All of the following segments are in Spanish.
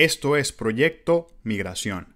Esto es Proyecto Migración.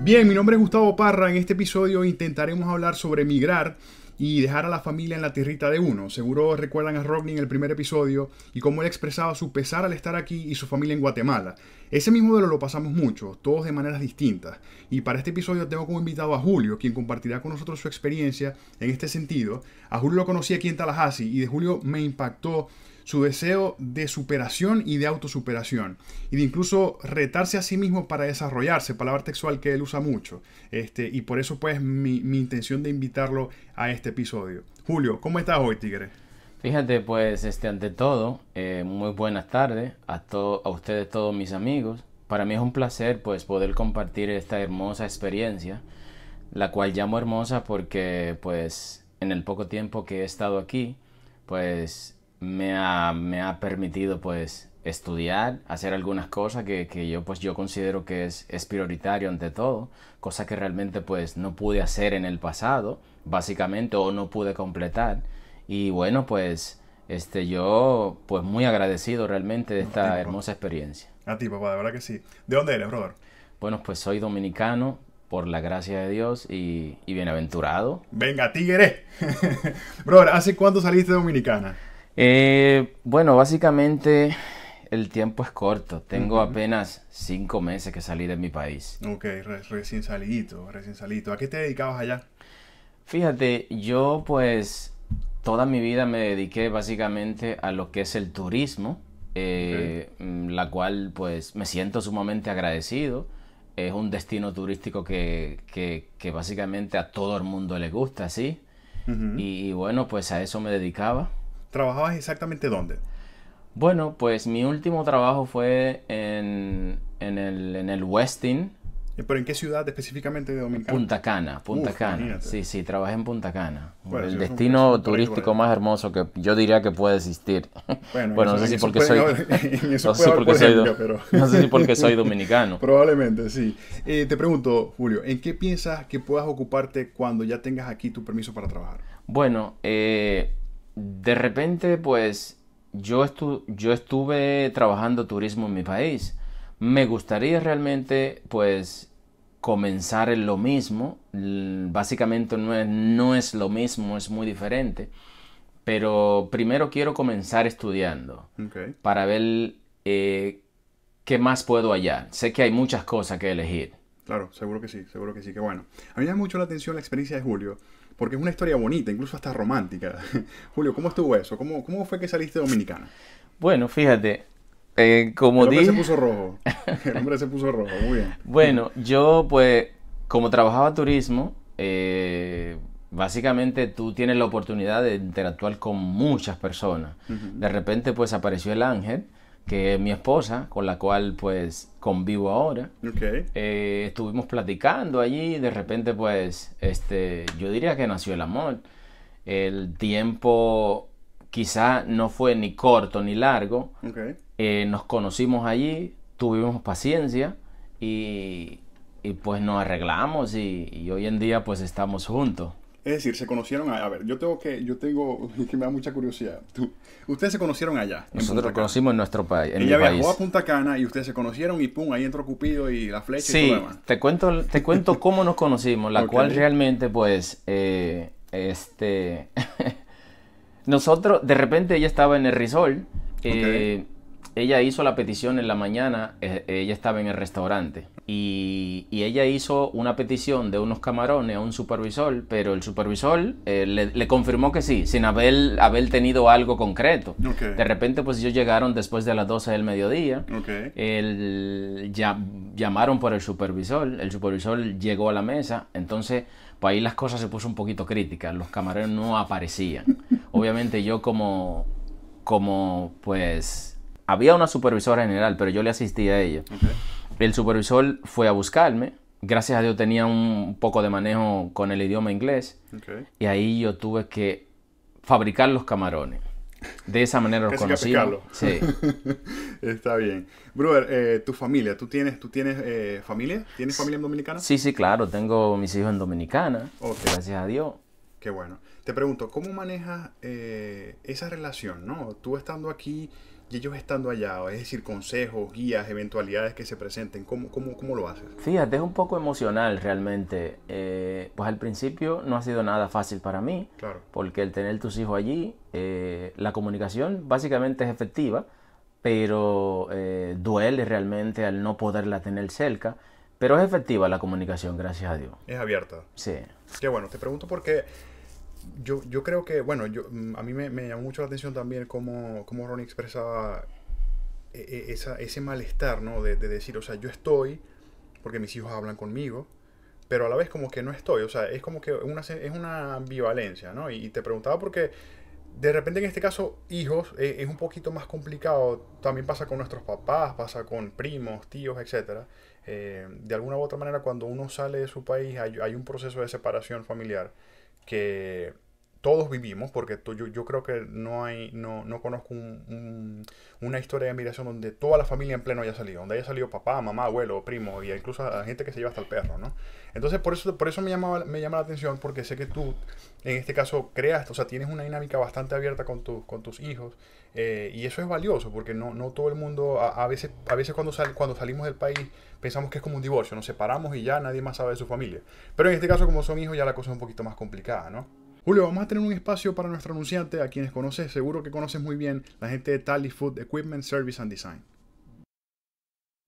Bien, mi nombre es Gustavo Parra. En este episodio intentaremos hablar sobre migrar y dejar a la familia en la tierrita de uno. Seguro recuerdan a Rodney en el primer episodio y cómo él expresaba su pesar al estar aquí y su familia en Guatemala. Ese mismo duelo lo pasamos mucho, todos de maneras distintas. Y para este episodio tengo como invitado a Julio, quien compartirá con nosotros su experiencia en este sentido. A Julio lo conocí aquí en Tallahassee y de Julio me impactó su deseo de superación y de autosuperación, y de incluso retarse a sí mismo para desarrollarse, palabra textual que él usa mucho. Este, y por eso pues mi, mi intención de invitarlo a este episodio. Julio, ¿cómo estás hoy, Tigre? Fíjate, pues, este, ante todo, eh, muy buenas tardes a, a ustedes, todos mis amigos. Para mí es un placer, pues, poder compartir esta hermosa experiencia, la cual llamo hermosa porque, pues, en el poco tiempo que he estado aquí, pues, me ha, me ha permitido pues estudiar, hacer algunas cosas que, yo pues yo considero que es, prioritario ante todo, cosas que realmente pues no pude hacer en el pasado, básicamente, o no pude completar. Y bueno, pues este, yo pues muy agradecido realmente de esta hermosa experiencia. A ah, ti, papá, pues, de verdad que sí. ¿De dónde eres, brother? Bueno, pues soy dominicano, por la gracia de Dios y, bienaventurado. Venga, tigre. brother, ¿hace cuánto saliste de Dominicana? Eh, bueno, básicamente el tiempo es corto. Tengo apenas cinco meses que salir de mi país. Ok, recién salidito, recién salido. ¿A qué te dedicabas allá? Fíjate, yo pues toda mi vida me dediqué básicamente a lo que es el turismo, eh, mm, la cual pues me siento sumamente agradecido. Es un destino turístico que, que, básicamente a todo el mundo le gusta, ¿sí? y bueno, pues a eso me dedicaba. ¿Trabajabas exactamente dónde? Bueno, pues mi último trabajo fue en, el, en el Westin. ¿Pero en qué ciudad específicamente de Dominicana? Punta Cana, Punta Cana. Sí, sí, trabajé en Punta Cana. el destino turístico más hermoso que yo diría que puede existir. Bueno, no, sé si porque soy, no si porque soy dominicano. Probablemente, sí. Eh, te pregunto, Julio, ¿en qué piensas que puedas ocuparte cuando ya tengas aquí tu permiso para trabajar? Bueno, eh de repente, pues yo, yo estuve trabajando turismo en mi país. Me gustaría realmente, pues, comenzar en lo mismo. Básicamente no es, no es lo mismo, es muy diferente. Pero primero quiero comenzar estudiando para ver eh, qué más puedo hallar. Sé que hay muchas cosas que elegir. Claro, seguro que sí, seguro que sí, que bueno. A mí me llama mucho la atención la experiencia de Julio porque es una historia bonita, incluso hasta romántica. Julio, ¿cómo estuvo eso? ¿Cómo, cómo fue que saliste Dominicana? Bueno, fíjate, eh, como dije... El hombre se puso rojo, el hombre se puso rojo, muy bien. Bueno, yo pues, como trabajaba turismo, eh, básicamente tú tienes la oportunidad de interactuar con muchas personas. De repente pues apareció el ángel que es mi esposa, con la cual pues convivo ahora. Eh, estuvimos platicando allí y de repente pues este, yo diría que nació el amor. El tiempo quizá no fue ni corto ni largo. Eh, nos conocimos allí, tuvimos paciencia y, pues nos arreglamos y, y hoy en día pues estamos juntos. Es decir, se conocieron A ver, yo tengo que, yo tengo, que me da mucha curiosidad. ustedes se conocieron allá. Nosotros nos conocimos en nuestro país. En Ella viajó a Punta Cana y ustedes se conocieron y pum, ahí entró Cupido y la flecha y todo Te cuento, te cuento cómo nos conocimos, la cual realmente, pues, eh, este. Nosotros, de repente ella estaba en el Risol. Eh, ella hizo la petición en la mañana, eh, ella estaba en el restaurante y, ella hizo una petición de unos camarones a un supervisor, pero el supervisor eh, le, confirmó que sí, sin haber, tenido algo concreto. De repente pues ellos llegaron después de las 12 del mediodía, llamaron por el supervisor, el supervisor llegó a la mesa, entonces pues ahí las cosas se puso un poquito críticas, los camarones no aparecían. Obviamente yo como, como pues había una supervisora general, pero yo le asistí a ella. El supervisor fue a buscarme. Gracias a Dios tenía un poco de manejo con el idioma inglés. Y ahí yo tuve que fabricar los camarones. De esa manera los conocí. Sí. Está bien. Brewer, eh, tu familia, ¿tú tienes, tú tienes eh, familia? ¿Tienes familia en Dominicana? Sí, sí, claro. Tengo mis hijos en Dominicana. Gracias a Dios. Qué bueno. Te pregunto, ¿cómo manejas eh, esa relación? ¿no? Tú estando aquí ellos estando allá, es decir, consejos, guías, eventualidades que se presenten, ¿cómo, cómo, cómo lo haces? Fíjate, es un poco emocional realmente. Eh, pues al principio no ha sido nada fácil para mí, claro. porque el tener tus hijos allí, eh, la comunicación básicamente es efectiva, pero eh, duele realmente al no poderla tener cerca. Pero es efectiva la comunicación, gracias a Dios. Es abierta. Sí. Qué bueno, te pregunto por qué yo, yo creo que, bueno, yo, mm, a mí me, me llamó mucho la atención también cómo, Ronnie expresaba e, e, ese malestar, ¿no? De, de, decir, o sea, yo estoy porque mis hijos hablan conmigo, pero a la vez como que no estoy, o sea, es como que una, es una ambivalencia, ¿no? Y, te preguntaba porque de repente en este caso hijos eh, es un poquito más complicado, también pasa con nuestros papás, pasa con primos, tíos, etc. Eh, de alguna u otra manera cuando uno sale de su país hay un proceso de separación familiar que todos vivimos, porque yo, creo que no hay, no, no conozco una historia de migración donde toda la familia en pleno haya salido, donde haya salido papá, mamá, abuelo, primo, y incluso la gente que se lleva hasta el perro, ¿no? Entonces, por eso, por eso me, llama, me llama la atención, porque sé que tú, en este caso, creas, o sea, tienes una dinámica bastante abierta con, con tus hijos, eh, y eso es valioso, porque no, no todo el mundo, a, veces, a veces cuando, cuando salimos del país, pensamos que es como un divorcio, nos separamos y ya nadie más sabe de su familia. Pero en este caso, como son hijos, ya la cosa es un poquito más complicada, ¿no? Julio, vamos a tener un espacio para nuestro anunciante, a quienes conoces, seguro que conoces muy bien, la gente de Tally Food Equipment Service and Design.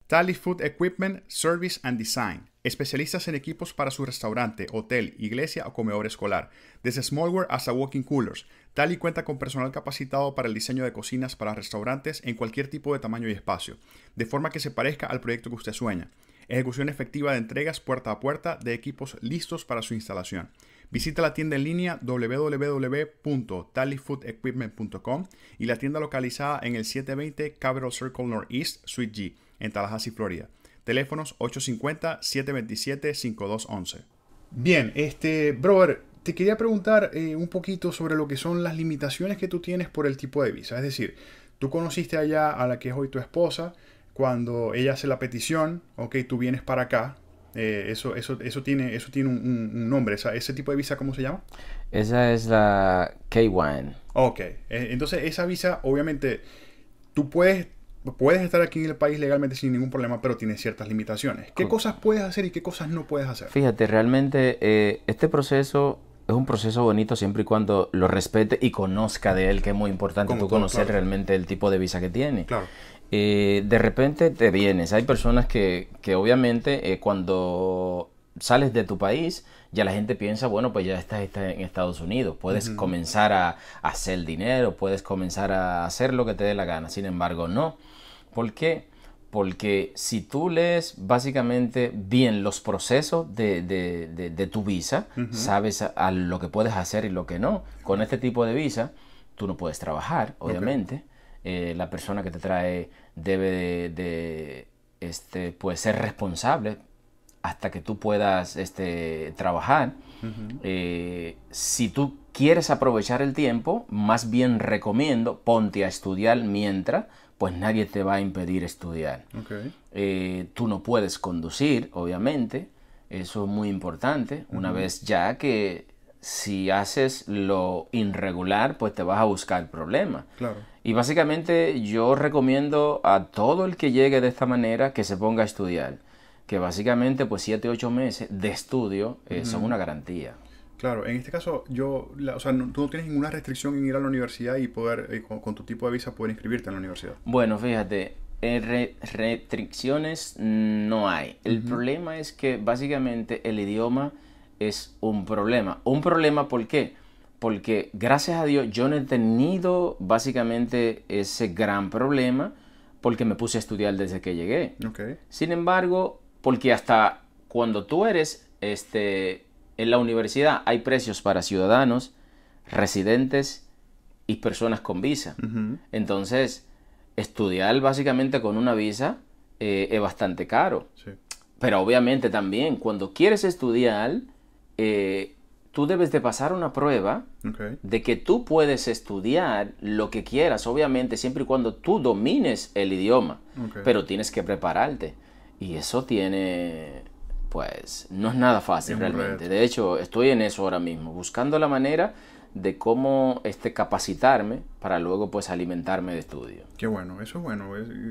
Tally Food Equipment Service and Design, especialistas en equipos para su restaurante, hotel, iglesia o comedor escolar, desde smallware hasta walking coolers. Tally cuenta con personal capacitado para el diseño de cocinas para restaurantes en cualquier tipo de tamaño y espacio, de forma que se parezca al proyecto que usted sueña. Ejecución efectiva de entregas puerta a puerta de equipos listos para su instalación. Visita la tienda en línea www.tallyfoodequipment.com y la tienda localizada en el 720 Capital Circle Northeast, Suite G, en Tallahassee, Florida. Teléfonos 850-727-5211. Bien, este, brother, te quería preguntar eh, un poquito sobre lo que son las limitaciones que tú tienes por el tipo de visa. Es decir, tú conociste allá a la que es hoy tu esposa, cuando ella hace la petición, ok, tú vienes para acá, eh, eso, eso, eso tiene, eso tiene un, nombre. ¿Ese tipo de visa cómo se llama? Esa es la K-1. Ok. Eh, entonces, esa visa, obviamente, tú puedes, puedes estar aquí en el país legalmente sin ningún problema, pero tiene ciertas limitaciones. ¿Qué cosas puedes hacer y qué cosas no puedes hacer? Fíjate, realmente eh, este proceso es un proceso bonito siempre y cuando lo respete y conozca de él, que es muy importante tú conocer realmente el tipo de visa que tiene. Claro. Eh, de repente te vienes. Hay personas que, que obviamente eh, cuando sales de tu país, ya la gente piensa, bueno, pues ya estás, en Estados Unidos, puedes comenzar a, hacer dinero, puedes comenzar a hacer lo que te dé la gana. Sin embargo, no. ¿Por qué? Porque si tú lees básicamente bien los procesos de, de, de, tu visa, sabes a, lo que puedes hacer y lo que no. Con este tipo de visa, tú no puedes trabajar, obviamente. Eh, la persona que te trae debe de, este, pues, ser responsable hasta que tú puedas este, trabajar. Eh, si tú quieres aprovechar el tiempo, más bien recomiendo ponte a estudiar mientras, pues nadie te va a impedir estudiar. Eh, tú no puedes conducir, obviamente, eso es muy importante, una vez ya que si haces lo irregular, pues te vas a buscar problemas. Claro. Y básicamente yo recomiendo a todo el que llegue de esta manera que se ponga a estudiar, que básicamente pues 7, 8 meses de estudio eh, son una garantía. Claro, en este caso yo, o sea, tú no tienes ninguna restricción en ir a la universidad y poder, eh, con, tu tipo de visa, poder inscribirte en la universidad. Bueno, fíjate, eh, restricciones no hay. El problema es que básicamente el idioma es un problema. Un problema, ¿por qué? porque gracias a Dios yo no he tenido básicamente ese gran problema porque me puse a estudiar desde que llegué. Sin embargo, porque hasta cuando tú eres este, en la universidad hay precios para ciudadanos, residentes y personas con visa. Entonces, estudiar básicamente con una visa eh, es bastante caro. Sí. Pero obviamente también, cuando quieres estudiar, eh, tú debes de pasar una prueba de que tú puedes estudiar lo que quieras, obviamente, siempre y cuando tú domines el idioma, pero tienes que prepararte. Y eso tiene, pues, no es nada fácil realmente. De hecho, estoy en eso ahora mismo, buscando la manera de cómo este, capacitarme para luego pues alimentarme de estudio. Qué bueno, eso es bueno.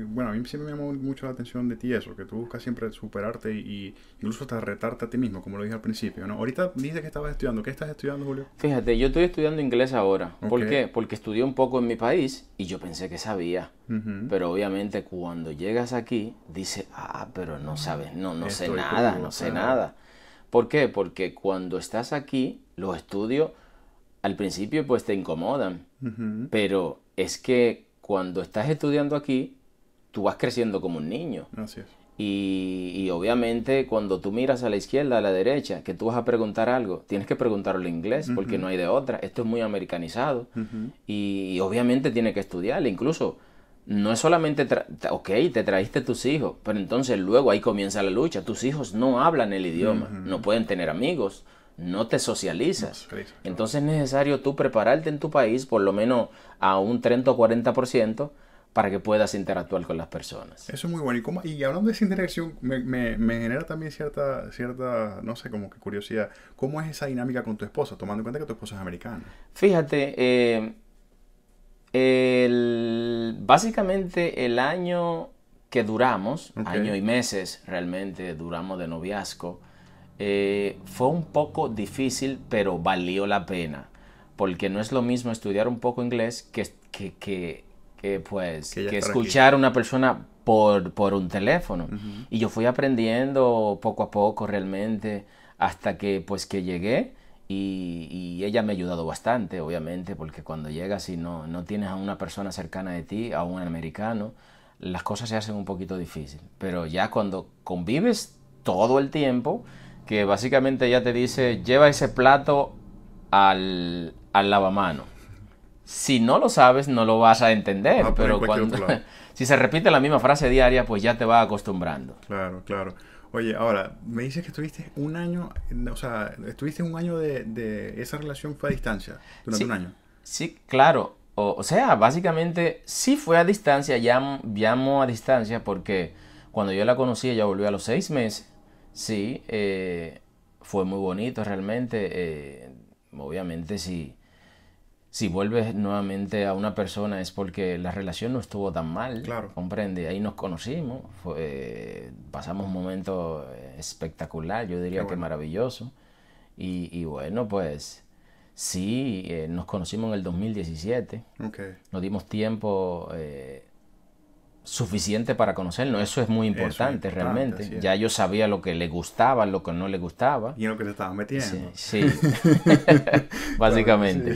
bueno, a mí siempre me llamó mucho la atención de ti eso, que tú buscas siempre superarte y, incluso hasta retarte a ti mismo, como lo dije al principio. ¿no? Ahorita dices que estabas estudiando. ¿Qué estás estudiando, Julio? Fíjate, yo estoy estudiando inglés ahora. ¿Por qué? Porque estudié un poco en mi país y yo pensé que sabía. Pero obviamente cuando llegas aquí, dices, ah, pero no sabes, no, no sé nada, no sé nada. ¿Por qué? Porque cuando estás aquí, los estudio al principio pues te incomodan, pero es que cuando estás estudiando aquí, tú vas creciendo como un niño. Así es. Y, obviamente cuando tú miras a la izquierda, a la derecha, que tú vas a preguntar algo, tienes que preguntarlo en inglés porque no hay de otra. Esto es muy americanizado y, obviamente tiene que estudiar. Incluso no es solamente, ok, te traíste tus hijos, pero entonces luego ahí comienza la lucha. Tus hijos no hablan el idioma, no pueden tener amigos, no te socializas. Entonces es necesario tú prepararte en tu país por lo menos a un 30 o 40% para que puedas interactuar con las personas. Eso es muy bueno. Y, hablando de esa interacción, me, genera también cierta, cierta, no sé, como que curiosidad. ¿Cómo es esa dinámica con tu esposa, tomando en cuenta que tu esposa es americana? Fíjate, eh, básicamente el año que duramos, año y meses realmente duramos de noviazgo, eh, fue un poco difícil, pero valió la pena. Porque no es lo mismo estudiar un poco inglés que, pues, escuchar a una persona por, un teléfono. Y yo fui aprendiendo poco a poco realmente hasta que pues que llegué y, ella me ha ayudado bastante, obviamente, porque cuando llegas y no, no tienes a una persona cercana de ti, a un americano, las cosas se hacen un poquito difícil. Pero ya cuando convives todo el tiempo, que básicamente ya te dice, lleva ese plato al, al lavamano. Si no lo sabes, no lo vas a entender, ah, pero, cuando, si se repite la misma frase diaria, pues ya te vas acostumbrando. Claro, claro. Oye, ahora, me dices que estuviste un año, o sea, estuviste un año de, esa relación fue a distancia, durante un año. Sí, claro. O, sea, básicamente sí fue a distancia, ya llamo a distancia porque cuando yo la conocí ella volvió a los seis meses Sí, eh, fue muy bonito realmente. Eh, obviamente si, si vuelves nuevamente a una persona es porque la relación no estuvo tan mal, claro. comprende, ahí nos conocimos, eh, pasamos un momento espectacular, yo diría que maravilloso, y, bueno, pues sí, nos conocimos en el 2017, okay. nos dimos tiempo suficiente para conocerlo. Eso es muy importante, realmente. Ya yo sabía lo que le gustaba, lo que no le gustaba. Y en lo que le estaba metiendo. Sí, básicamente.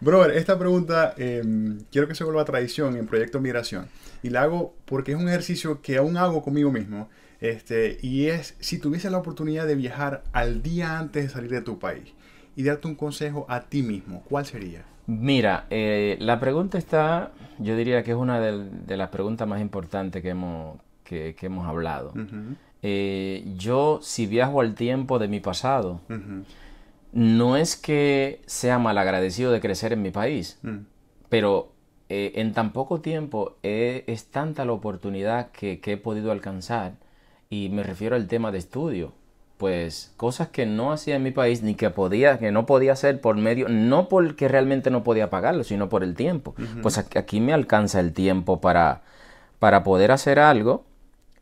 Brother, esta pregunta em, quiero que se vuelva tradición en Proyecto Migración. Y la hago porque es un ejercicio que aún hago conmigo mismo. Este, y es si tuviese la oportunidad de viajar al día antes de salir de tu país y darte un consejo a ti mismo, ¿cuál sería? Mira, eh, la pregunta está, yo diría que es una de, las preguntas más importantes que hemos, hablado. Eh, yo, si viajo al tiempo de mi pasado, no es que sea malagradecido de crecer en mi país, mm. pero eh, en tan poco tiempo es tanta la oportunidad que, que he podido alcanzar, y me refiero al tema de estudio pues cosas que no hacía en mi país ni que podía, que no podía hacer por medio, no porque realmente no podía pagarlo, sino por el tiempo. Pues aquí me alcanza el tiempo para, para poder hacer algo,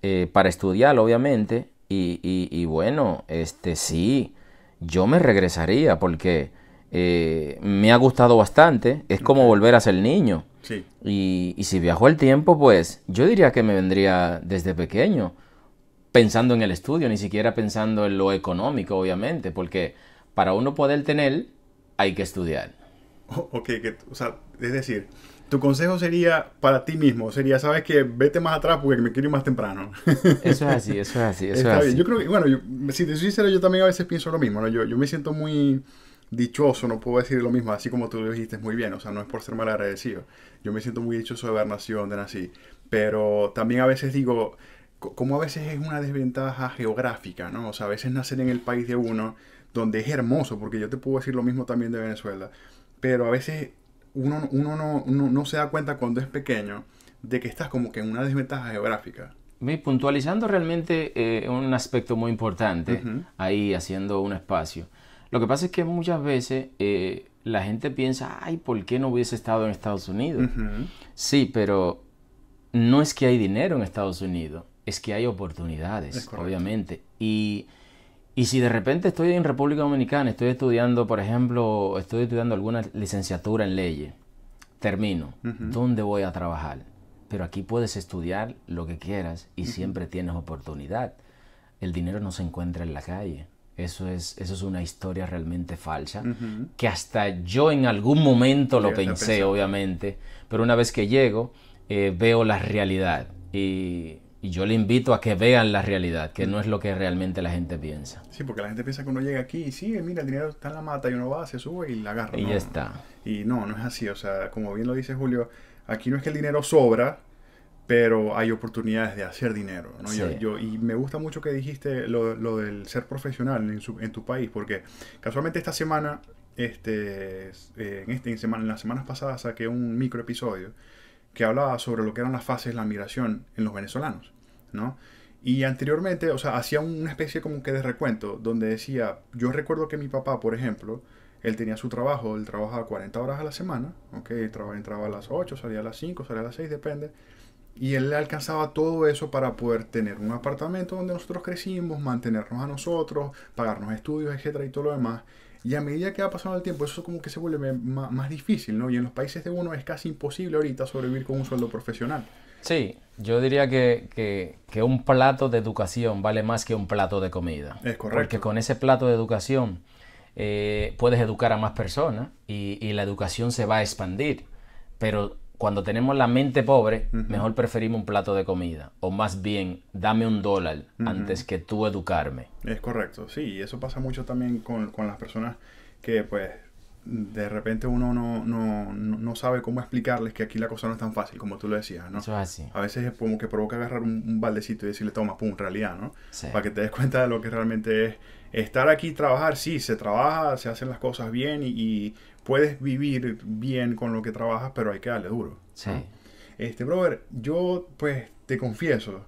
eh, para estudiar, obviamente, y, y, bueno, este sí, yo me regresaría porque eh, me ha gustado bastante, es como volver a ser niño. Y, y si viajó el tiempo, pues yo diría que me vendría desde pequeño pensando en el estudio, ni siquiera pensando en lo económico, obviamente, porque para uno poder tener hay que estudiar. Ok, o sea, es decir, tu consejo sería para ti mismo, sería, sabes que vete más atrás porque me quiero ir más temprano. Eso es así, eso es así, eso es así. Yo creo que, bueno, si te soy sincero, yo también a veces pienso lo mismo, ¿no? Yo, yo me siento muy dichoso, no puedo decir lo mismo, así como tú lo dijiste muy bien, o sea, no es por ser mal agradecido. Yo me siento muy dichoso de haber nacido donde nací, pero también a veces digo, como a veces es una desventaja geográfica, ¿no? O sea, a veces nacer en el país de uno, donde es hermoso, porque yo te puedo decir lo mismo también de Venezuela, pero a veces uno, no, se da cuenta cuando es pequeño de que estás como que en una desventaja geográfica. Me puntualizando realmente eh, un aspecto muy importante ahí haciendo un espacio. Lo que pasa es que muchas veces eh, la gente piensa, ay, ¿por qué no hubiese estado en Estados Unidos? Sí, pero no es que hay dinero en Estados Unidos es que hay oportunidades, obviamente. Y, y, si de repente estoy en República Dominicana, estoy estudiando, por ejemplo, estoy estudiando alguna licenciatura en leyes, termino, ¿dónde voy a trabajar? Pero aquí puedes estudiar lo que quieras y siempre tienes oportunidad. El dinero no se encuentra en la calle. Eso es, eso es una historia realmente falsa, que hasta yo en algún momento lo pensé, obviamente, pero una vez que llego, eh, veo la realidad. Y y yo le invito a que vean la realidad, que no es lo que realmente la gente piensa. Sí, porque la gente piensa que uno llega aquí y sigue, mira, el dinero está en la mata y uno va, se sube y la agarra. Y ya está. Y no, no es así. O sea, como bien lo dice Julio, aquí no es que el dinero sobra, pero hay oportunidades de hacer dinero. Yo, y me gusta mucho que dijiste lo, lo del ser profesional en, tu país, porque casualmente esta semana, este, eh, este, en, semana, en las semanas pasadas saqué un micro episodio que hablaba sobre lo que eran las fases de la migración en los venezolanos, ¿no? Y anteriormente, o sea, hacía una especie como que de recuento, donde decía, yo recuerdo que mi papá, por ejemplo, él tenía su trabajo, él trabajaba 40 horas a la semana, ¿ok? entraba a las 8, salía a las 5, salía a las 6, depende. Y él le alcanzaba todo eso para poder tener un apartamento donde nosotros crecimos, mantenernos a nosotros, pagarnos estudios, etcétera, y todo lo demás. Y a medida que va pasando el tiempo, eso como que se vuelve más, difícil, ¿no? Y en los países de uno es casi imposible ahorita sobrevivir con un sueldo profesional. Sí, yo diría que, un plato de educación vale más que un plato de comida. Es correcto. Porque con ese plato de educación eh, puedes educar a más personas y, y la educación se va a expandir. Pero cuando tenemos la mente pobre, mejor preferimos un plato de comida. O más bien, dame un dólar antes que tú educarme. Es correcto, sí. Y eso pasa mucho también con, las personas que, pues, de repente uno no, no, no, sabe cómo explicarles que aquí la cosa no es tan fácil, como tú lo decías, ¿no? Eso es así. A veces es como que provoca agarrar un, baldecito y decirle, toma, pum, realidad, ¿no? Sí. Para que te des cuenta de lo que realmente es estar aquí trabajar, sí, se trabaja, se hacen las cosas bien y, puedes vivir bien con lo que trabajas, pero hay que darle duro. Sí. Este, brother, yo pues te confieso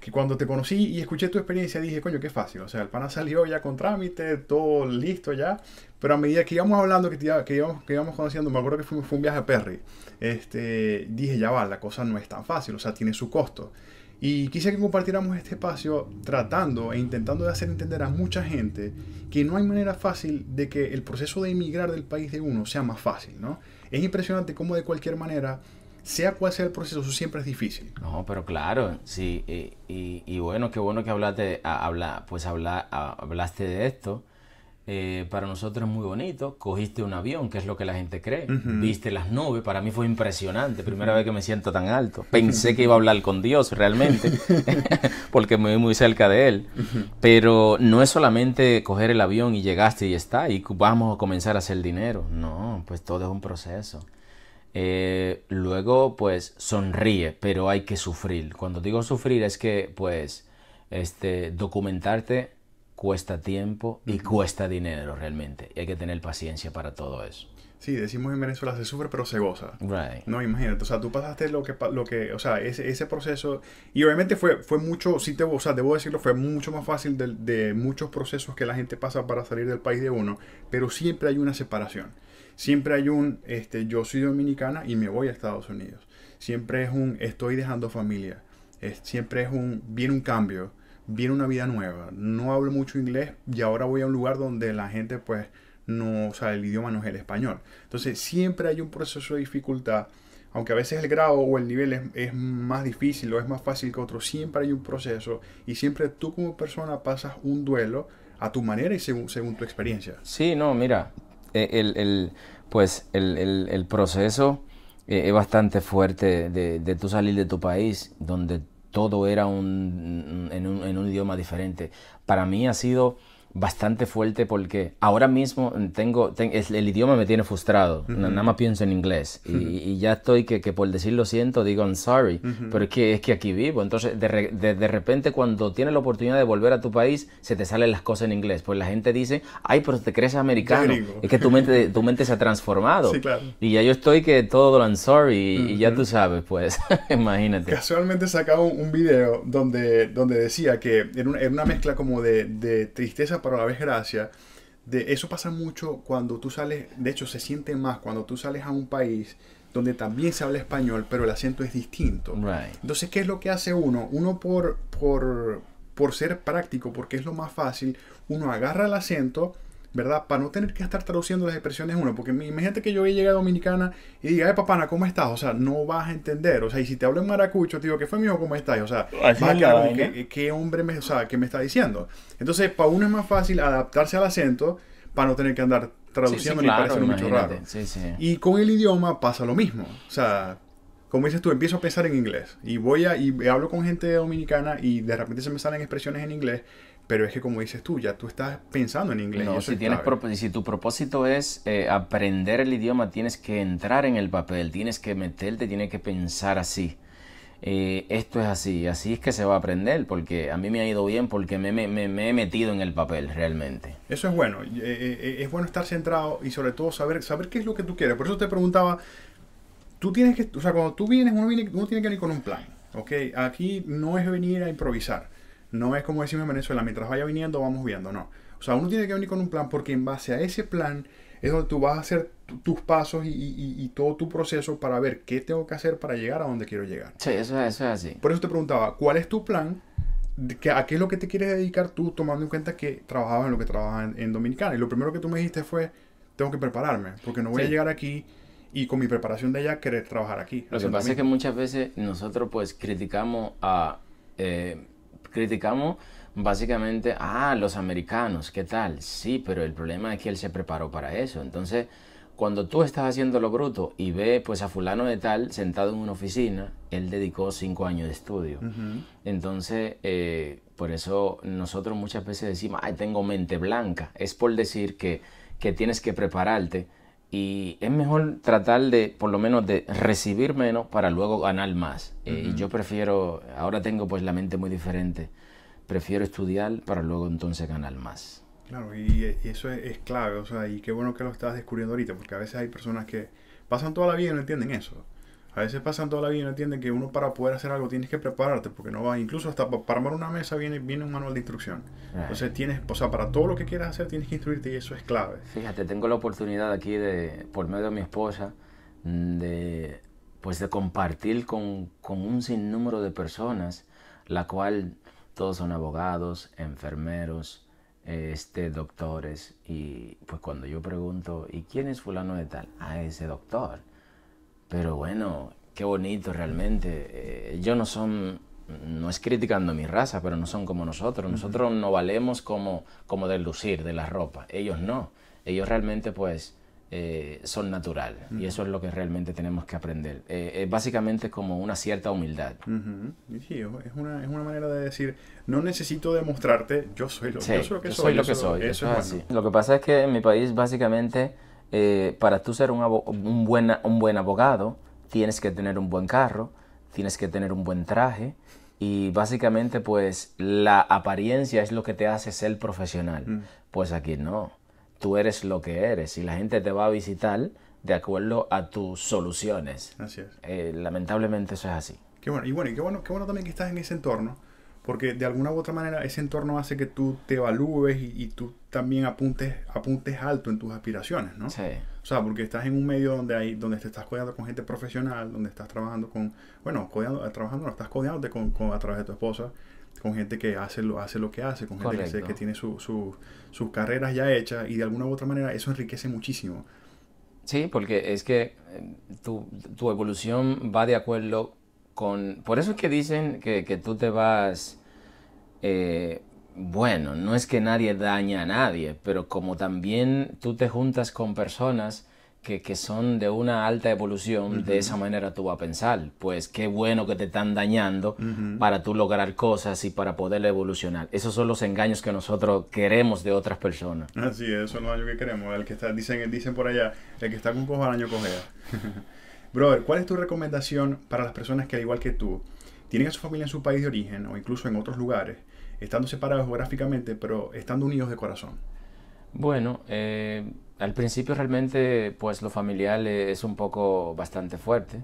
que cuando te conocí y escuché tu experiencia dije, coño, qué fácil. O sea, el pana salió ya con trámite, todo listo ya. Pero a medida que íbamos hablando, que, que, íbamos, que íbamos conociendo, me acuerdo que fue, un viaje a Perry. Este, dije, ya va, la cosa no es tan fácil. O sea, tiene su costo. Y quise que compartiéramos este espacio tratando e intentando de hacer entender a mucha gente que no hay manera fácil de que el proceso de emigrar del país de uno sea más fácil, ¿no? Es impresionante cómo de cualquier manera, sea cual sea el proceso, eso siempre es difícil. No, pero claro, sí, y, bueno, qué bueno que hablaste, habla, pues habla, hablaste de esto, eh, para nosotros es muy bonito. Cogiste un avión, que es lo que la gente cree. Viste las nubes, para mí fue impresionante. Primera vez que me siento tan alto. Pensé que iba a hablar con Dios realmente, porque me vi muy cerca de Él. Pero no es solamente coger el avión y llegaste y está, y vamos a comenzar a hacer dinero. No, pues todo es un proceso. Eh, luego, pues sonríe, pero hay que sufrir. Cuando digo sufrir es que, pues, este, documentarte cuesta tiempo y cuesta dinero realmente. Y hay que tener paciencia para todo eso. Sí, decimos en Venezuela se sufre pero se goza. No, imagínate, o sea, tú pasaste lo que, lo que o sea, ese, ese proceso y obviamente fue, fue mucho, sí te, o sea, debo decirlo, fue mucho más fácil de, de muchos procesos que la gente pasa para salir del país de uno, pero siempre hay una separación. Siempre hay un, este, yo soy dominicana y me voy a Estados Unidos. Siempre es un, estoy dejando familia. Es, siempre es un, viene un cambio viene una vida nueva. No hablo mucho inglés y ahora voy a un lugar donde la gente pues no, sabe el idioma no es el español. Entonces siempre hay un proceso de dificultad. Aunque a veces el grado o el nivel es, más difícil o es más fácil que otro, siempre hay un proceso y siempre tú como persona pasas un duelo a tu manera y según, tu experiencia. Sí, no, mira, eh, el, pues el, proceso eh, es bastante fuerte de, de, tú salir de tu país, donde todo era un, en, un, en un idioma diferente. Para mí ha sido bastante fuerte porque ahora mismo tengo, el, idioma me tiene frustrado, nada más pienso en inglés y, ya estoy que, por decir lo siento digo I'm sorry, pero es que, aquí vivo, entonces de, de, repente cuando tienes la oportunidad de volver a tu país se te salen las cosas en inglés, pues la gente dice, ay, pero te crees americano, es que tu mente, tu mente se ha transformado y ya yo estoy que todo lo I'm sorry y, ya tú sabes, pues imagínate. Casualmente sacaba un, video donde, donde decía que en una, una mezcla como de, de tristeza para la vez gracia. De, eso pasa mucho cuando tú sales, de hecho se siente más cuando tú sales a un país donde también se habla español, pero el acento es distinto. Entonces, ¿qué es lo que hace uno? Uno por, por, por ser práctico, porque es lo más fácil, uno agarra el acento, ¿verdad? Para no tener que estar traduciendo las expresiones uno, porque imagínate que yo llegue a Dominicana y diga, eh, papana, ¿cómo estás? O sea, no vas a entender, o sea, y si te hablo en maracucho, te digo, ¿qué fue mío? ¿Cómo estás? O sea, a ¿qué, hombre me, o me está diciendo? Entonces, para uno es más fácil adaptarse al acento para no tener que andar traduciendo mucho raro. y con el idioma pasa lo mismo, o sea... Como dices tú, empiezo a pensar en inglés y voy a y hablo con gente dominicana y de repente se me salen expresiones en inglés pero es que como dices tú, ya tú estás pensando en inglés. No, si, tienes si tu propósito es eh, aprender el idioma, tienes que entrar en el papel, tienes que meterte, tienes que pensar así. Eh, esto es así, así es que se va a aprender, porque a mí me ha ido bien, porque me, he metido en el papel realmente. Eso es bueno, eh, es bueno estar centrado y sobre todo saber, saber qué es lo que tú quieres. Por eso te preguntaba, tú tienes que, o sea, cuando tú vienes, uno, viene, uno tiene que venir con un plan, ¿ok? Aquí no es venir a improvisar no es como decimos en Venezuela, mientras vaya viniendo vamos viendo, no. O sea, uno tiene que venir con un plan porque en base a ese plan es donde tú vas a hacer tus pasos y, todo tu proceso para ver qué tengo que hacer para llegar a donde quiero llegar. Sí, eso, eso es así. Por eso te preguntaba, ¿cuál es tu plan? ¿A qué es lo que te quieres dedicar tú tomando en cuenta que trabajabas en lo que trabajas en, Dominicana? Y lo primero que tú me dijiste fue, tengo que prepararme, porque no voy a llegar aquí y con mi preparación de allá querer trabajar aquí. Lo que pasa es que muchas veces nosotros pues criticamos a... Eh, criticamos básicamente a ah, los americanos, ¿qué tal? Sí, pero el problema es que él se preparó para eso. Entonces, cuando tú estás haciendo lo bruto y ve pues a fulano de tal sentado en una oficina, él dedicó cinco años de estudio. Entonces, eh, por eso nosotros muchas veces decimos, ay, tengo mente blanca. Es por decir que, que tienes que prepararte y es mejor tratar de, por lo menos, de recibir menos para luego ganar más. Eh, y yo prefiero, ahora tengo pues la mente muy diferente, prefiero estudiar para luego entonces ganar más. Claro, y, eso es, es, clave, o sea, y qué bueno que lo estás descubriendo ahorita, porque a veces hay personas que pasan toda la vida y no entienden eso. A veces pasan toda la vida y no entienden que uno para poder hacer algo tienes que prepararte, porque no va incluso hasta para armar una mesa viene, viene un manual de instrucción. Entonces tienes, o sea, para todo lo que quieras hacer tienes que instruirte y eso es clave. Fíjate, tengo la oportunidad aquí de, por medio de mi esposa, mm, de pues de compartir con, con un sinnúmero de personas, la cual todos son abogados, enfermeros, este, doctores, y pues cuando yo pregunto, ¿y quién es fulano de tal? A ese doctor. Pero bueno, qué bonito realmente. Yo eh, no son, no es criticando mi raza, pero no son como nosotros. Nosotros no valemos como, como del lucir, de la ropa. Ellos no. Ellos realmente pues... Eh, son natural. Y eso es lo que realmente tenemos que aprender. Eh, básicamente es como una cierta humildad. sí, es, una, es una, manera de decir, no necesito demostrarte, yo soy lo, soy que yo soy. lo que soy. Lo que pasa es que en mi país básicamente eh, para tú ser un, buen abogado, tienes que tener un buen carro, tienes que tener un buen traje y básicamente pues la apariencia es lo que te hace ser profesional. Mm. Pues aquí no, tú eres lo que eres y la gente te va a visitar de acuerdo a tus soluciones. Así eh, lamentablemente eso es así. Qué bueno, y qué bueno también que estás en ese entorno porque de alguna u otra manera ese entorno hace que tú te evalúes y, tú también apuntes, apuntes alto en tus aspiraciones, ¿no? Sí. O sea, porque estás en un medio donde hay, donde te estás codeando con gente profesional, donde estás trabajando con, bueno, trabajando, no, estás codeándote con, a través de tu esposa, con gente que hace lo, hace lo que hace, con gente que, tiene sus carreras ya hechas y de alguna u otra manera eso enriquece muchísimo. Sí, porque es que eh, tu, tu evolución va de acuerdo por eso es que dicen que, tú te vas... Eh, bueno, no es que nadie daña a nadie, pero como también tú te juntas con personas que, son de una alta evolución, de esa manera tú vas a pensar, pues qué bueno que te están dañando para tú lograr cosas y para poder evolucionar. Esos son los engaños que nosotros queremos de otras personas. Así es, que queremos. El que dicen, dicen por allá, el que está con cojo al año Brother, ¿cuál es tu recomendación para las personas que, al igual que tú, tienen a su familia en su país de origen o incluso en otros lugares, estando separados geográficamente, pero estando unidos de corazón? Bueno, eh, al principio realmente pues lo familiar e-, es un poco bastante fuerte.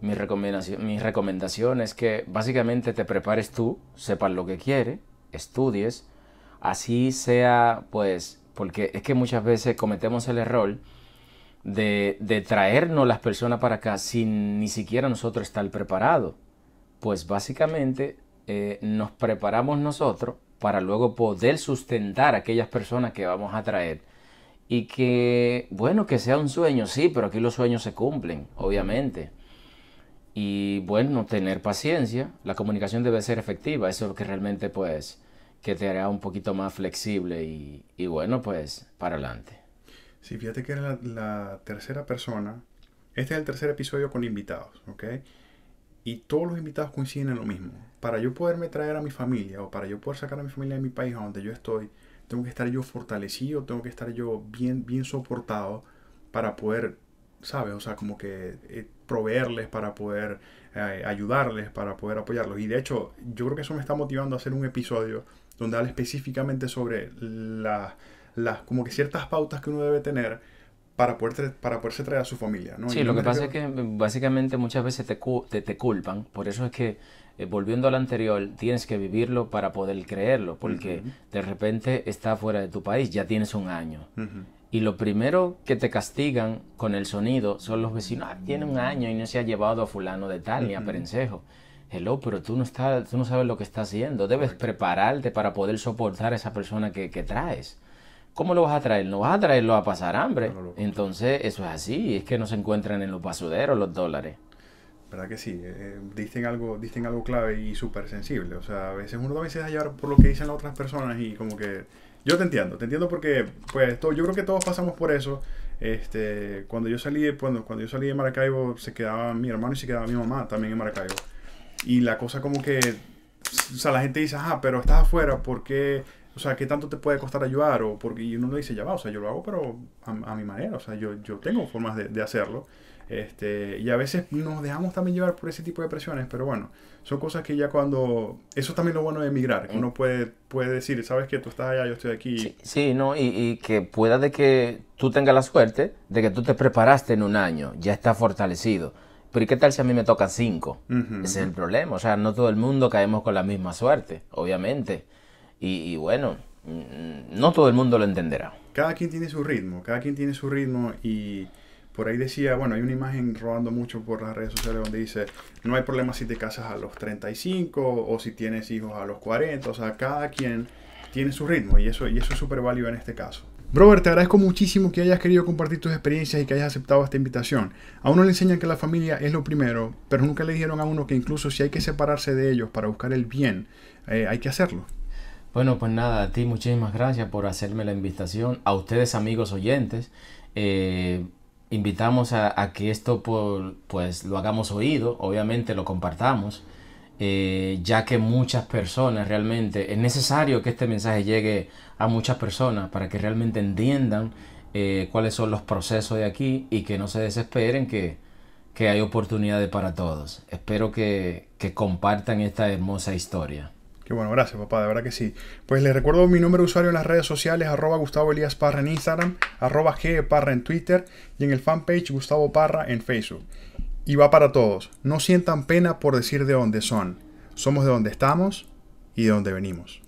Mi recomendación, mi recomendación es que básicamente te prepares tú, sepas lo que quieres, estudies, así sea pues, porque es que muchas veces cometemos el error de, traernos las personas para acá sin ni siquiera nosotros estar preparados. Pues básicamente eh, nos preparamos nosotros para luego poder sustentar a aquellas personas que vamos a traer. Y que, bueno, que sea un sueño, sí, pero aquí los sueños se cumplen, obviamente. Y bueno, tener paciencia, la comunicación debe ser efectiva, eso es lo que realmente pues, que te hará un poquito más flexible y bueno, pues para adelante si fíjate que era la, tercera persona. Este es el tercer episodio con invitados, ¿ok? Y todos los invitados coinciden en lo mismo. Para yo poderme traer a mi familia o para yo poder sacar a mi familia de mi país a donde yo estoy, tengo que estar yo fortalecido, tengo que estar yo bien, bien soportado para poder, ¿sabes? O sea, como que eh, proveerles, para poder eh, ayudarles, para poder apoyarlos. Y de hecho, yo creo que eso me está motivando a hacer un episodio donde hable específicamente sobre la las como que ciertas pautas que uno debe tener para, poder, para poderse traer a su familia. Sí, lo que pasa es que mm, básicamente muchas veces te, culpan, por eso es que volviendo eh, volviendo al anterior, tienes que vivirlo para poder creerlo, porque de repente está fuera de tu país, ya tienes un año. Y lo primero que te castigan con el sonido son los vecinos. Ah, tiene un año y no se ha llevado a fulano de tal ni a perencejo. Hello, pero tú no, estás, tú no sabes lo que estás haciendo. Debes prepararte para poder soportar esa persona que traes. ¿Cómo lo vas a traer? No vas a traerlo a pasar hambre. Entonces, eso es así. Es que no se encuentran en los basureros los dólares. ¿Verdad que sí? Eh, eh, dicen, algo, algo clave y súper sensible. O sea, a veces uno a veces a llevar por lo que dicen las otras personas y como que... Yo te entiendo, te entiendo porque pues yo creo que todos pasamos por eso. Este, cuando yo salí, cuando, cuando yo salí de Maracaibo, se quedaba mi hermano y se quedaba mi mamá también en Maracaibo. Y la cosa como que o sea, la gente dice, ah, pero estás afuera, ¿por qué o sea, ¿qué tanto te puede costar ayudar? O porque y uno lo dice, ya va, o sea, yo lo hago, pero a, mi manera, o sea, yo, yo tengo formas de, de, hacerlo. Este, y a veces nos dejamos también llevar por ese tipo de presiones, pero bueno, son cosas que ya cuando... Eso también lo bueno de emigrar, que mm. uno puede, puede decir, sabes que tú estás allá, yo estoy aquí. Sí, no, y, que pueda de que tú tengas la suerte de que tú te preparaste en un año, ya está fortalecido. Pero ¿y qué tal si a mí me tocan cinco? Ese es el problema, o sea, no todo el mundo caemos con la misma suerte, obviamente y, bueno, mm, no todo el mundo lo entenderá. Cada quien tiene su ritmo, cada quien tiene su ritmo y por ahí decía, bueno, hay una imagen rodando mucho por las redes sociales donde dice, no hay problema si te casas a los 35 o si tienes hijos a los 40, o sea, cada quien tiene su ritmo y eso, y eso es súper válido en este caso. Robert, te agradezco muchísimo que hayas querido compartir tus experiencias y que hayas aceptado esta invitación. A uno le enseñan que la familia es lo primero, pero nunca le dijeron a uno que incluso si hay que separarse de ellos para buscar el bien, eh, hay que hacerlo. Bueno, pues nada, a ti muchísimas gracias por hacerme la invitación. A ustedes amigos oyentes, eh, invitamos a, que esto pues lo hagamos oído, obviamente lo compartamos, eh, ya que muchas personas realmente, es necesario que este mensaje llegue a muchas personas para que realmente entiendan eh, cuáles son los procesos de aquí y que no se desesperen que, hay oportunidades para todos. Espero que, que compartan esta hermosa historia. Qué bueno, gracias papá, de verdad que sí. Pues les recuerdo mi número de usuario en las redes sociales, arroba Gustavo Elías Parra en Instagram, arroba G e Parra en Twitter y en el fanpage Gustavo Parra en Facebook. Y va para todos, no sientan pena por decir de dónde son, somos de donde estamos y de dónde venimos.